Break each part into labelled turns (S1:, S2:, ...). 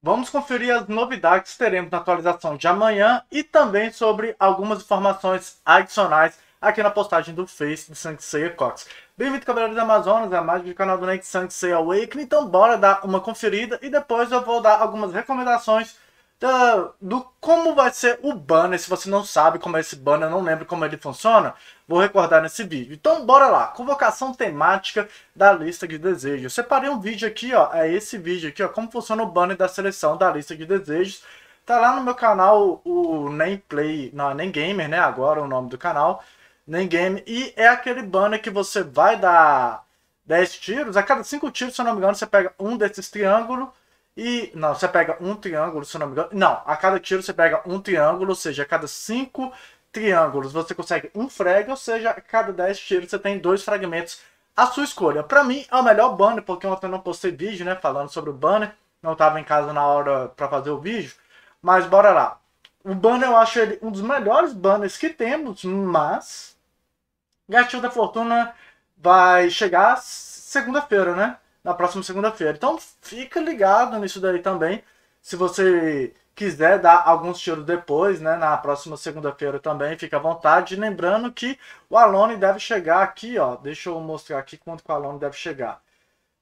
S1: Vamos conferir as novidades que teremos na atualização de amanhã e também sobre algumas informações adicionais aqui na postagem do Face de Sanxeia Cox. Bem-vindo, Cavaleiros Amazonas, a mais do canal do Nate Sanxeia Awakening. Então, bora dar uma conferida e depois eu vou dar algumas recomendações da, do como vai ser o banner. Se você não sabe como é esse banner, não lembra como ele funciona, vou recordar nesse vídeo. Então bora lá, convocação temática da lista de desejos. Eu separei um vídeo aqui, ó, é esse vídeo aqui, ó, como funciona o banner da seleção da lista de desejos. Tá lá no meu canal o Nem Play, não, é Nem Gamer, né, agora é o nome do canal, Nem Game. E é aquele banner que você vai dar 10 tiros, a cada 5 tiros, se eu não me engano, você pega um desses triângulos, e. Não, você pega um triângulo, se não me engano. Não, a cada tiro você pega um triângulo, ou seja, a cada cinco triângulos você consegue um frag, ou seja, a cada dez tiros você tem dois fragmentos à sua escolha. Pra mim é o melhor banner, porque ontem eu não postei vídeo, né? Falando sobre o banner. Não tava em casa na hora pra fazer o vídeo. Mas bora lá. O banner eu acho ele um dos melhores banners que temos, mas. Gatilho da Fortuna vai chegar segunda-feira, né? na próxima segunda-feira. Então fica ligado nisso daí também. Se você quiser dar alguns tiros depois, né, na próxima segunda-feira também, fica à vontade. Lembrando que o Alone deve chegar aqui, ó. Deixa eu mostrar aqui quanto que o Alone deve chegar.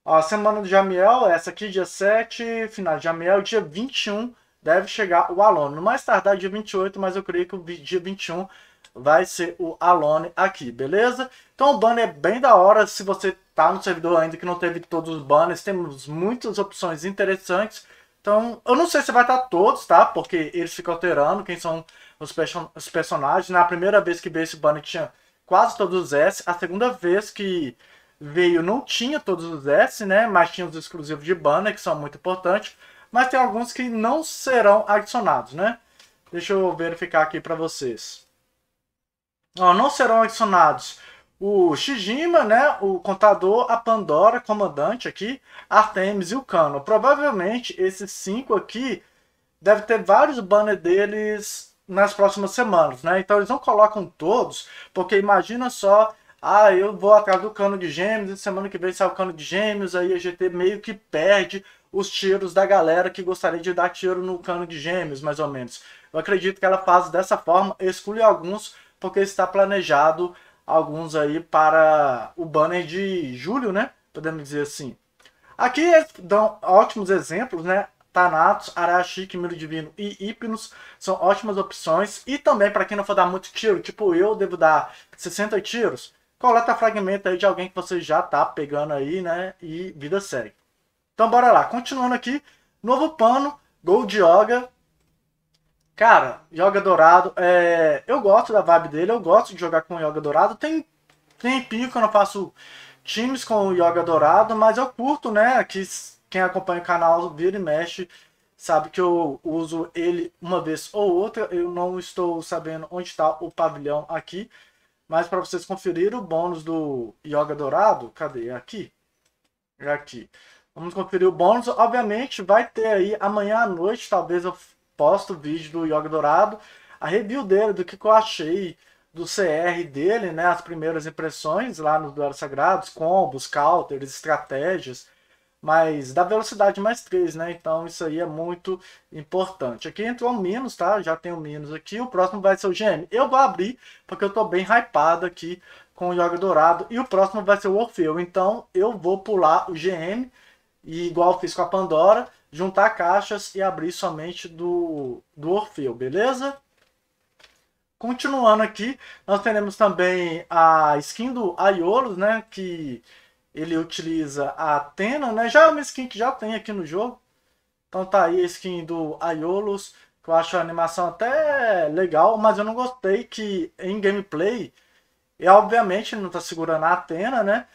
S1: A semana de Jamiel, essa aqui, dia 7, final de Jamiel, dia 21 deve chegar o Alone. No mais tardar, dia 28, mas eu creio que o dia 21 vai ser o Alone aqui, beleza? Então o banner é bem da hora, se você tá no servidor ainda que não teve todos os banners, temos muitas opções interessantes. Então, eu não sei se vai estar tá todos, tá? Porque eles ficam alterando quem são os, person os personagens. Na primeira vez que veio esse banner tinha quase todos os S. A segunda vez que veio não tinha todos os S, né? Mas tinha os exclusivos de banner, que são muito importantes mas tem alguns que não serão adicionados, né? Deixa eu verificar aqui para vocês. Ó, não serão adicionados o Shijima, né, o contador, a Pandora, comandante aqui, Artemis e o Cano. Provavelmente esses cinco aqui deve ter vários banners deles nas próximas semanas, né? Então eles não colocam todos, porque imagina só, ah, eu vou atrás do Cano de Gêmeos, semana que vem sai o Cano de Gêmeos, aí a GT meio que perde os tiros da galera que gostaria de dar tiro no cano de gêmeos, mais ou menos. Eu acredito que ela faz dessa forma, exclui alguns, porque está planejado alguns aí para o banner de julho, né? Podemos dizer assim. Aqui dão ótimos exemplos, né? Thanatos, Arashi, Miro Divino e Hipnos são ótimas opções. E também, para quem não for dar muito tiro, tipo eu devo dar 60 tiros, coleta fragmento aí de alguém que você já tá pegando aí, né? E vida segue. Então bora lá, continuando aqui, novo pano, Gold Yoga. Cara, Yoga Dourado, é... eu gosto da vibe dele, eu gosto de jogar com Yoga Dourado. Tem tempinho que eu não faço times com o Yoga Dourado, mas eu curto, né? quem acompanha o canal vira e mexe sabe que eu uso ele uma vez ou outra. Eu não estou sabendo onde está o pavilhão aqui, mas para vocês conferirem o bônus do Yoga Dourado, cadê? É aqui? É aqui. Vamos conferir o bônus. Obviamente, vai ter aí amanhã à noite, talvez eu posto o vídeo do Yoga Dourado, a review dele, do que, que eu achei do CR dele, né? As primeiras impressões lá no Duelo Sagrados, combos, counters, estratégias, mas da velocidade mais 3, né? Então isso aí é muito importante. Aqui entrou o Minus, tá? Já tem o Minus aqui. O próximo vai ser o GM. Eu vou abrir, porque eu tô bem hypado aqui com o Yoga Dourado. E o próximo vai ser o Orfeu. Então eu vou pular o GM e igual fiz com a Pandora, juntar caixas e abrir somente do, do Orfeu, beleza? Continuando aqui, nós teremos também a skin do Aiolos, né, que ele utiliza a Atena, né, já é uma skin que já tem aqui no jogo. Então tá aí a skin do Aiolos, que eu acho a animação até legal, mas eu não gostei que em gameplay, e obviamente não tá segurando a Atena, né,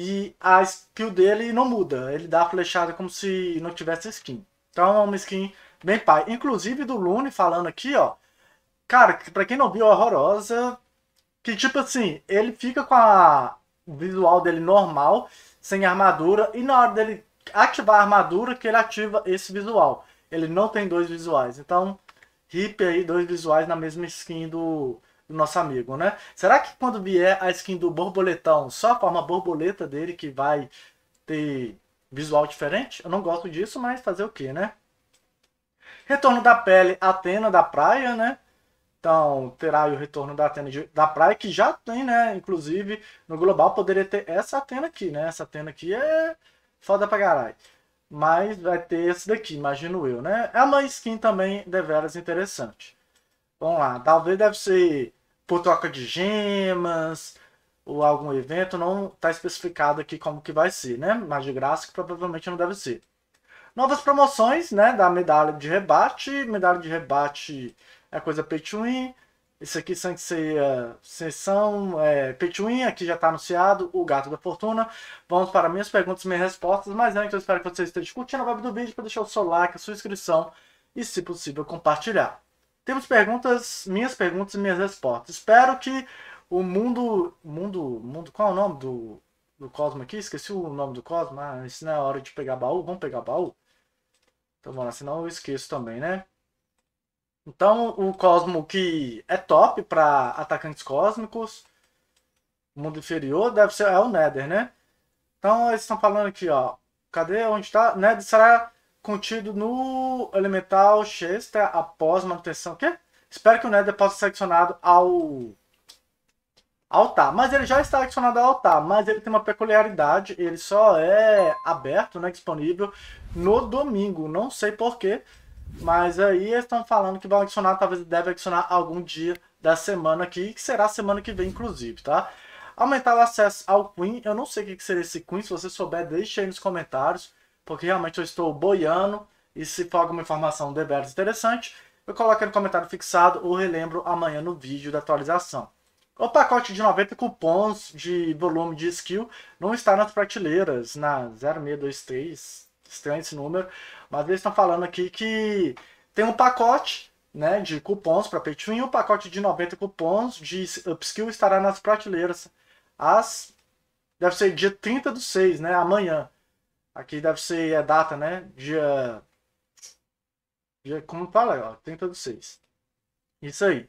S1: e a skill dele não muda, ele dá a flechada como se não tivesse skin. Então é uma skin bem pai. Inclusive do Lune falando aqui, ó. Cara, pra quem não viu, é horrorosa. Que tipo assim, ele fica com a visual dele normal, sem armadura, e na hora dele ativar a armadura que ele ativa esse visual. Ele não tem dois visuais. Então, hip aí, dois visuais na mesma skin do do nosso amigo, né? Será que quando vier a skin do borboletão, só a forma borboleta dele que vai ter visual diferente? Eu não gosto disso, mas fazer o que, né? Retorno da pele Atena da praia, né? Então, terá o retorno da Atena de, da praia, que já tem, né? Inclusive, no global poderia ter essa Atena aqui, né? Essa Atena aqui é foda pra caralho. Mas vai ter esse daqui, imagino eu, né? É uma skin também deveras interessante. Vamos lá, talvez deve ser por troca de gemas ou algum evento, não está especificado aqui como que vai ser, né? Mas de graça que provavelmente não deve ser. Novas promoções, né? Da medalha de rebate. Medalha de rebate é coisa pay to Esse aqui são que seja sessão é, pay Aqui já está anunciado o Gato da Fortuna. Vamos para minhas perguntas e minhas respostas. Mas antes, né, eu espero que vocês estejam curtindo a vibe do vídeo para deixar o seu like, a sua inscrição e, se possível, compartilhar. Temos perguntas, minhas perguntas e minhas respostas. Espero que o mundo. Mundo. mundo qual é o nome do, do Cosmo aqui? Esqueci o nome do Cosmo. Ah, isso não é hora de pegar baú. Vamos pegar baú? Então vamos lá, senão eu esqueço também, né? Então, o Cosmo que é top para atacantes cósmicos. Mundo inferior deve ser é o Nether, né? Então, eles estão falando aqui, ó. Cadê? Onde está? Nether será contido no elemental Shesta após manutenção. O quê? Espero que o Nether possa ser adicionado ao altar. Mas ele já está adicionado ao altar, mas ele tem uma peculiaridade, ele só é aberto, né, disponível no domingo, não sei porquê, mas aí estão falando que vão adicionar, talvez deve adicionar algum dia da semana aqui, que será semana que vem, inclusive, tá? Aumentar o acesso ao Queen, eu não sei o que seria esse Queen, se você souber, deixe aí nos comentários porque realmente eu estou boiando e se for alguma informação de veras interessante, eu coloco no comentário fixado ou relembro amanhã no vídeo da atualização. O pacote de 90 cupons de volume de skill não está nas prateleiras, na 0623, estranho esse número, mas eles estão falando aqui que tem um pacote né, de cupons para Pay o um pacote de 90 cupons de upskill estará nas prateleiras. As, deve ser dia 30 do 6, né, amanhã. Aqui deve ser a data, né? Dia. Dia como fala, ó, 36. Isso aí.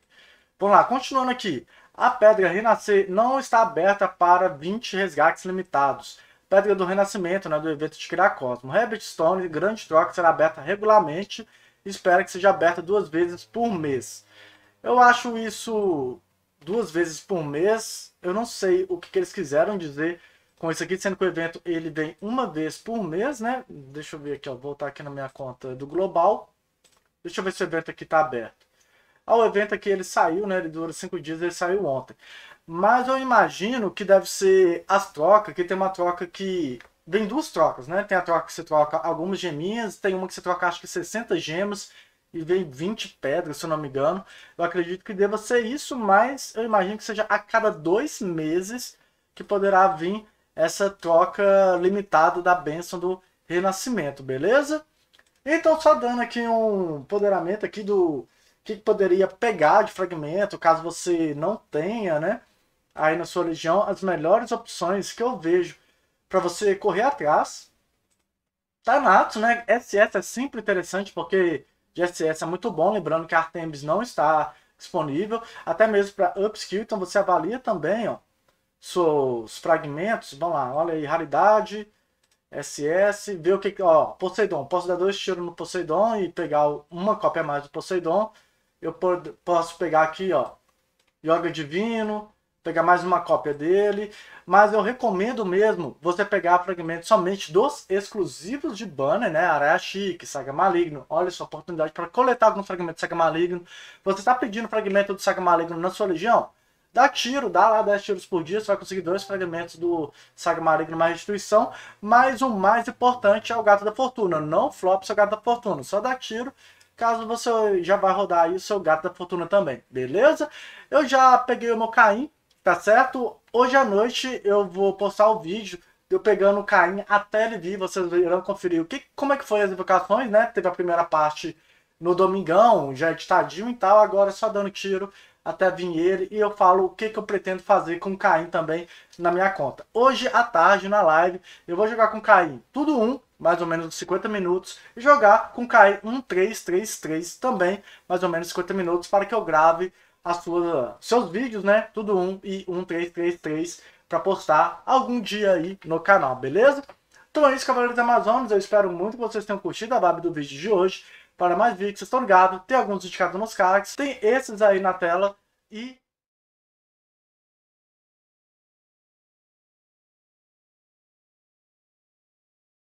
S1: Vamos lá, continuando aqui. A Pedra Renascer não está aberta para 20 resgates limitados. Pedra do Renascimento, né, do evento de Criar Cosmo. Rabbit Stone, grande troca, será aberta regularmente. Espera que seja aberta duas vezes por mês. Eu acho isso duas vezes por mês. Eu não sei o que, que eles quiseram dizer com isso aqui, sendo que o evento ele vem uma vez por mês, né? Deixa eu ver aqui, ó, voltar aqui na minha conta do global. Deixa eu ver se o evento aqui tá aberto. Ah, o evento aqui ele saiu, né? Ele dura cinco dias, ele saiu ontem. Mas eu imagino que deve ser as trocas, que tem uma troca que vem duas trocas, né? Tem a troca que você troca algumas geminhas, tem uma que você troca acho que 60 gemas e vem 20 pedras, se eu não me engano. Eu acredito que deva ser isso, mas eu imagino que seja a cada dois meses que poderá vir essa troca limitada da bênção do renascimento, beleza? Então só dando aqui um empoderamento aqui do que poderia pegar de fragmento, caso você não tenha, né? Aí na sua religião, as melhores opções que eu vejo para você correr atrás. Tanato, né? SS é sempre interessante porque de SS é muito bom, lembrando que Artemis não está disponível, até mesmo para upskill, então você avalia também, ó seus fragmentos, vamos lá, olha aí, raridade, SS, ver o que, ó, Poseidon, posso dar dois tiros no Poseidon e pegar uma cópia mais do Poseidon, eu posso pegar aqui, ó, Yoga Divino, pegar mais uma cópia dele, mas eu recomendo mesmo você pegar fragmentos somente dos exclusivos de banner, né? Areia Chique, Saga Maligno. Olha só, oportunidade para coletar algum fragmento de Saga Maligno. Você está pedindo fragmento do Saga Maligno na sua legião? Dá tiro, dá lá 10 tiros por dia, você vai conseguir dois fragmentos do Saga Maligno mais Restituição. Mas o mais importante é o Gato da Fortuna. Não flop seu Gato da Fortuna, só dá tiro. Caso você já vai rodar aí o seu Gato da Fortuna também, beleza? Eu já peguei o meu Caim, tá certo? Hoje à noite eu vou postar o vídeo eu pegando o Caim até ele vir. Vocês irão conferir o que, como é que foi as invocações, né? Teve a primeira parte no domingão, já é de tadinho e tal, agora só dando tiro até ele e eu falo o que, que eu pretendo fazer com o Caim também na minha conta. Hoje à tarde, na live, eu vou jogar com o Caim tudo um, mais ou menos 50 minutos, e jogar com o Caim 1333 também, mais ou menos 50 minutos, para que eu grave as suas, seus vídeos, né? Tudo um e 1333 para postar algum dia aí no canal, beleza? Então é isso, Cavaleiros Amazonas. Eu espero muito que vocês tenham curtido a vibe do vídeo de hoje para mais vídeos, vocês estão ligados, tem alguns indicados nos cards, tem esses aí na tela e